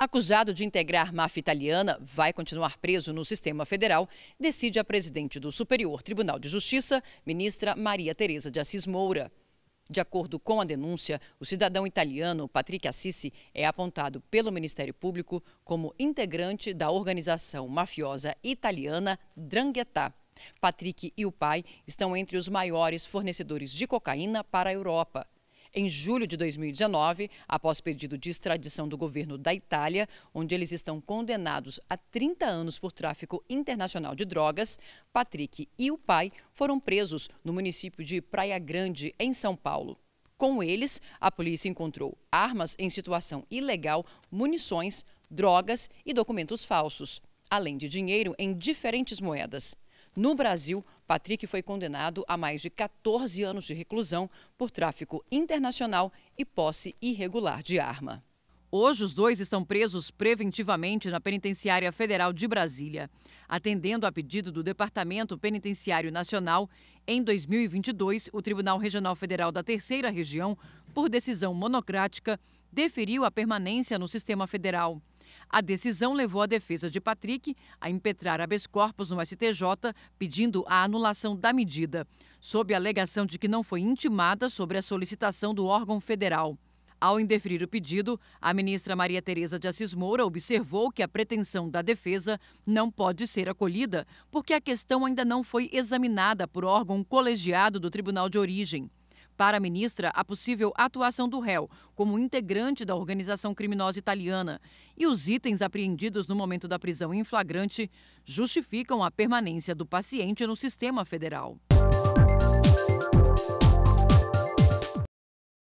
Acusado de integrar máfia italiana, vai continuar preso no sistema federal, decide a presidente do Superior Tribunal de Justiça, ministra Maria Tereza de Assis Moura. De acordo com a denúncia, o cidadão italiano Patrick Assisi é apontado pelo Ministério Público como integrante da organização mafiosa italiana Drangheta. Patrick e o pai estão entre os maiores fornecedores de cocaína para a Europa em julho de 2019, após pedido de extradição do governo da Itália, onde eles estão condenados a 30 anos por tráfico internacional de drogas, Patrick e o pai foram presos no município de Praia Grande, em São Paulo. Com eles, a polícia encontrou armas em situação ilegal, munições, drogas e documentos falsos, além de dinheiro em diferentes moedas. No Brasil, Patrick foi condenado a mais de 14 anos de reclusão por tráfico internacional e posse irregular de arma. Hoje, os dois estão presos preventivamente na Penitenciária Federal de Brasília. Atendendo a pedido do Departamento Penitenciário Nacional, em 2022, o Tribunal Regional Federal da Terceira Região, por decisão monocrática, deferiu a permanência no sistema federal. A decisão levou a defesa de Patrick a impetrar habeas corpus no STJ, pedindo a anulação da medida, sob a alegação de que não foi intimada sobre a solicitação do órgão federal. Ao indeferir o pedido, a ministra Maria Tereza de Assis Moura observou que a pretensão da defesa não pode ser acolhida, porque a questão ainda não foi examinada por órgão colegiado do Tribunal de Origem. Para a ministra, a possível atuação do réu como integrante da organização criminosa italiana e os itens apreendidos no momento da prisão em flagrante justificam a permanência do paciente no sistema federal.